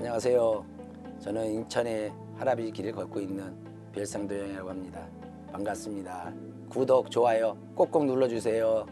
안녕하세요. 저는 인천의 할아버지 길을 걷고 있는 별상도영이라고 합니다. 반갑습니다. 구독, 좋아요 꼭꼭 눌러주세요.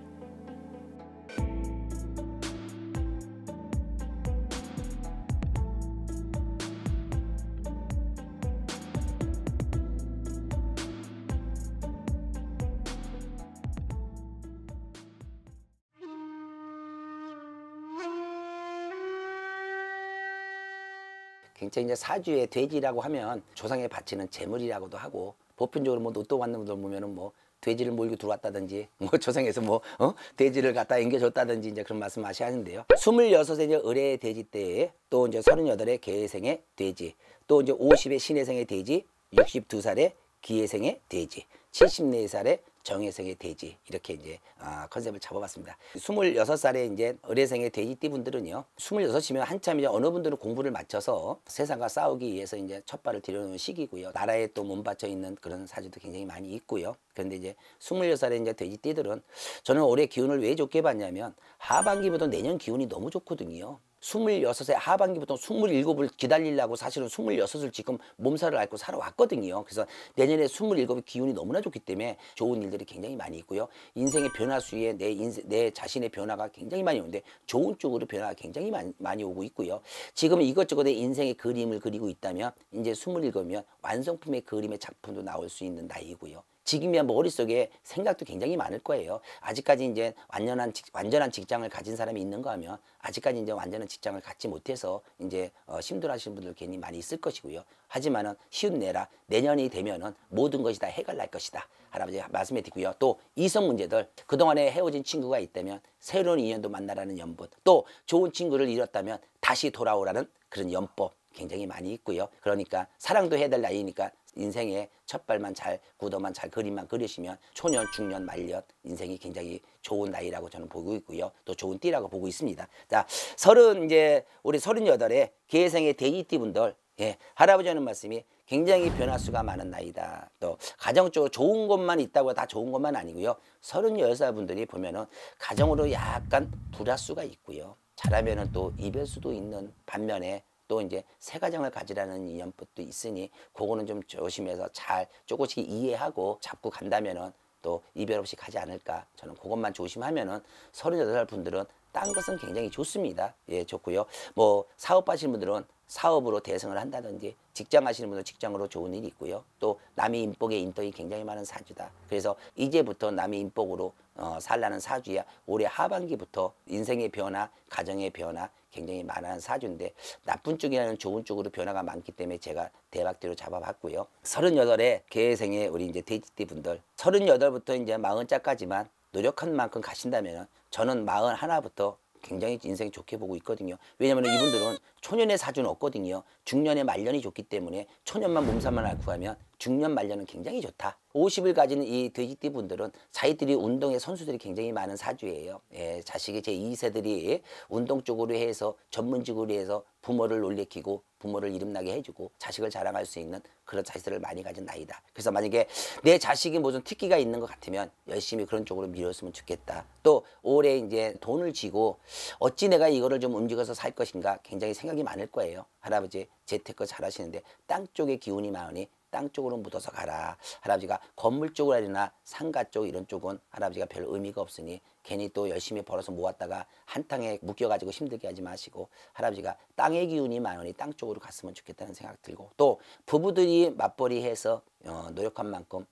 굉장히 이제 사주의 돼지라고 하면 조상에 바치는 재물이라고도 하고 보편적으로 뭐 로또 받는 분들 보면은 뭐 돼지를 몰고 들어왔다든지 뭐 조상에서 뭐 어? 돼지를 갖다 앵겨줬다든지 이제 그런 말씀 하시는데요 스물여섯에 이제 을의 돼지 때에 또 이제 서른여덟에 개생의 돼지 또 이제 오십에 신의생의 돼지 육십두살에 기의생의 돼지 칠십네살에 정혜성의 돼지 이렇게 이제 아, 컨셉을 잡아봤습니다. 26살에 이제 의뢰생의 돼지띠분들은요. 26이면 한참 이제 어느 분들은 공부를 마쳐서 세상과 싸우기 위해서 이제 첫발을 들여놓은 시기고요. 나라에 또 몸받쳐 있는 그런 사주도 굉장히 많이 있고요. 그런데 이제 26살에 이제 돼지띠들은 저는 올해 기운을 왜 좋게 봤냐면 하반기보다 내년 기운이 너무 좋거든요. 26세 하반기부터 27을 기다리려고 사실은 26을 지금 몸살을 앓고 살아왔거든요. 그래서 내년에 27의 기운이 너무나 좋기 때문에 좋은 일들이 굉장히 많이 있고요. 인생의 변화수에 내, 인세, 내 자신의 변화가 굉장히 많이 오는데 좋은 쪽으로 변화가 굉장히 많이, 많이 오고 있고요. 지금 이것저것 내 인생의 그림을 그리고 있다면 이제 27이면 완성품의 그림의 작품도 나올 수 있는 나이고요. 지금이야 머릿속에 생각도 굉장히 많을 거예요. 아직까지 이제 완전한, 직, 완전한 직장을 가진 사람이 있는가 하면 아직까지 이제 완전한 직장을 갖지 못해서 이제 어, 심들어하시는 분들 괜히 많이 있을 것이고요. 하지만은 쉬운 내라 내년이 되면은 모든 것이 다 해결날 것이다. 할아버지 말씀해 드리고요. 또 이성 문제들 그동안에 헤어진 친구가 있다면 새로운 인연도 만나라는 연분 또 좋은 친구를 잃었다면 다시 돌아오라는 그런 연법 굉장히 많이 있고요. 그러니까 사랑도 해야 될 나이니까 인생의 첫발만 잘 구도만 잘 그림만 그리시면 초년 중년 말년 인생이 굉장히 좋은 나이라고 저는 보고 있고요 또 좋은 띠라고 보고 있습니다 자 서른 이제 우리 서른여덟에 개생의 대이띠 분들 예 할아버지 하는 말씀이 굉장히 변화수가 많은 나이다 또 가정적으로 좋은 것만 있다고 다 좋은 것만 아니고요 서른여섯 분들이 보면은 가정으로 약간 불화수가 있고요 잘하면은 또 이별수도 있는 반면에 또 이제 세 가정을 가지라는 이념법도 있으니 그거는 좀 조심해서 잘 조금씩 이해하고 잡고 간다면은 또 이별 없이 가지 않을까 저는 그것만 조심하면은 서른여덟 살 분들은 딴 것은 굉장히 좋습니다 예 좋고요 뭐 사업하시는 분들은 사업으로 대성을 한다든지 직장 하시는 분은 직장으로 좋은 일이 있고요. 또남의인복에 인덕이 굉장히 많은 사주다. 그래서 이제부터 남의 인복으로 어, 살라는 사주야 올해 하반기부터 인생의 변화, 가정의 변화 굉장히 많은 사주인데 나쁜 쪽이라는 좋은 쪽으로 변화가 많기 때문에 제가 대박대로 잡아봤고요. 38에 개생의 우리 이제 돼지띠 분들 38부터 이제 40자까지만 노력한 만큼 가신다면 저는 41부터 굉장히 인생 좋게 보고 있거든요. 왜냐하면 이분들은 초년의 사주는 없거든요. 중년의 말년이 좋기 때문에 초년만 몸살만 앓고 가면 중년 말년은 굉장히 좋다. 50을 가진 이 돼지띠 분들은 자기들이 운동에 선수들이 굉장히 많은 사주예요. 예, 자식이 제2세들이 운동 쪽으로 해서 전문직으로 해서 부모를 놀래키고 부모를 이름나게 해주고 자식을 자랑할 수 있는 그런 자식들을 많이 가진 나이다. 그래서 만약에 내 자식이 무슨 특기가 있는 것 같으면 열심히 그런 쪽으로 밀었으면 좋겠다. 또 올해 이제 돈을 쥐고 어찌 내가 이거를 좀 움직여서 살 것인가 굉장히 생각이 많을 거예요. 할아버지 재테크 잘 하시는데 땅 쪽에 기운이 많으니 땅 쪽으로 묻어서 가라. 할아버지가 건물 쪽이나 상가 쪽 이런 쪽은 할아버지가 별 의미가 없으니 괜히 또 열심히 벌어서 모았다가 한탕에 묶여가지고 힘들게 하지 마시고 할아버지가 땅의 기운이 많으니 땅 쪽으로 갔으면 좋겠다는 생각 들고 또 부부들이 맞벌이해서 어, 노력한 만큼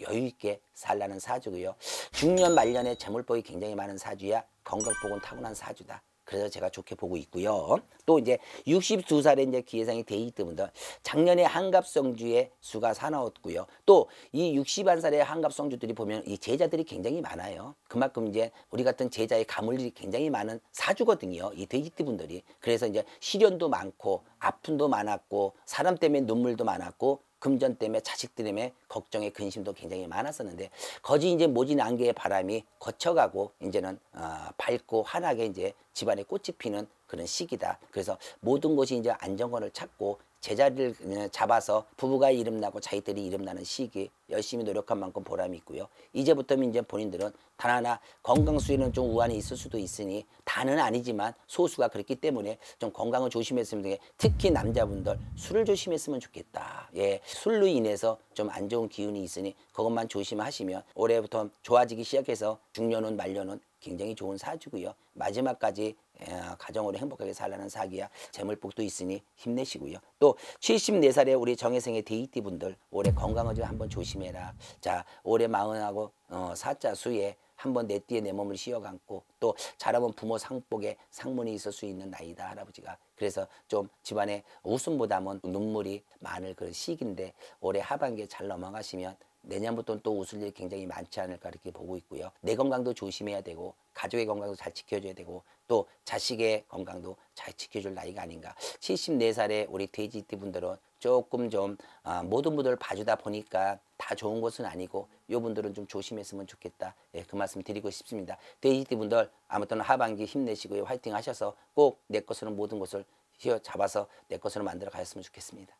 여유있게 살라는 사주고요. 중년 말년에 재물복이 굉장히 많은 사주야 건강복은 타고난 사주다. 그래서 제가 좋게 보고 있고요. 또 이제 62살에 이제 기회상이 데이트 분들 작년에 한갑성주의 수가 사나웠고요. 또 이 60한살의 한갑성주들이 보면 이 제자들이 굉장히 많아요. 그만큼 이제 우리 같은 제자의 가물이 굉장히 많은 사주거든요. 이 데이트 분들이. 그래서 이제 시련도 많고 아픔도 많았고 사람 때문에 눈물도 많았고 금전 때문에 자식 때문에 걱정에 근심도 굉장히 많았었는데 거지 이제 모진 안개의 바람이 거쳐가고 이제는 어, 밝고 환하게 이제 집안에 꽃이 피는 그런 시기다. 그래서 모든 것이 이제 안정권을 찾고 제자리를 잡아서 부부가 이름 나고 자기들이 이름 나는 시기 열심히 노력한 만큼 보람이 있고요. 이제부터는 이제 본인들은 단 하나 건강 수위는 좀 우한이 있을 수도 있으니 다는 아니지만 소수가 그렇기 때문에 좀 건강을 조심했으면 되게 특히 남자분들 술을 조심했으면 좋겠다. 예, 술로 인해서 좀 안 좋은 기운이 있으니 그것만 조심하시면 올해부터 좋아지기 시작해서 중년은 말년은 굉장히 좋은 사주고요. 마지막까지 예, 가정으로 행복하게 살라는 사기야 재물복도 있으니 힘내시고요. 또 74살에 우리 정혜생의 데이트 분들 올해 건강을 좀 한번 조심해라. 자 올해 마흔하고 어, 사자 수에 한번 내 띠에 내 몸을 씌어감고 또 자라본 부모 상복에 상문이 있을 수 있는 나이다 할아버지가 그래서 좀 집안에 웃음보다는 눈물이 많을 그런 시기인데 올해 하반기에 잘 넘어가시면 내년부터는 또 웃을 일이 굉장히 많지 않을까 이렇게 보고 있고요. 내 건강도 조심해야 되고 가족의 건강도 잘 지켜줘야 되고 또 자식의 건강도 잘 지켜줄 나이가 아닌가. 7 4살의 우리 돼지띠분들은 조금 좀 아, 모든 분들 봐주다 보니까 다 좋은 것은 아니고 요 분들은 좀 조심했으면 좋겠다. 예, 그 말씀 드리고 싶습니다. 돼지띠분들 아무튼 하반기 힘내시고요. 화이팅 하셔서 꼭 내 것으로 모든 것을 휘어잡아서 내 것으로 만들어 가셨으면 좋겠습니다.